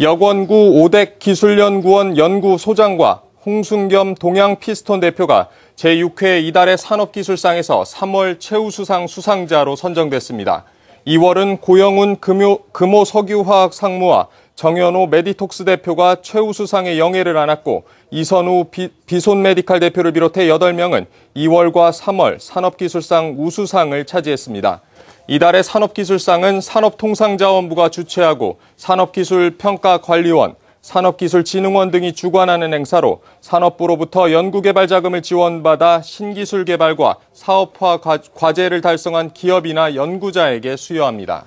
여권구 오덱 기술연구원 연구소장과 홍순겸 동양피스톤 대표가 제6회 이달의 산업기술상에서 3월 최우수상 수상자로 선정됐습니다. 2월은 고영훈 금요, 금호석유화학 상무와 정현호 메디톡스 대표가 최우수상의 영예를 안았고 이선우 비, 비손 메디칼 대표를 비롯해 8명은 2월과 3월 산업기술상 우수상을 차지했습니다. 이달의 산업기술상은 산업통상자원부가 주최하고 산업기술평가관리원, 산업기술진흥원 등이 주관하는 행사로 산업부로부터 연구개발 자금을 지원받아 신기술 개발과 사업화 과제를 달성한 기업이나 연구자에게 수여합니다.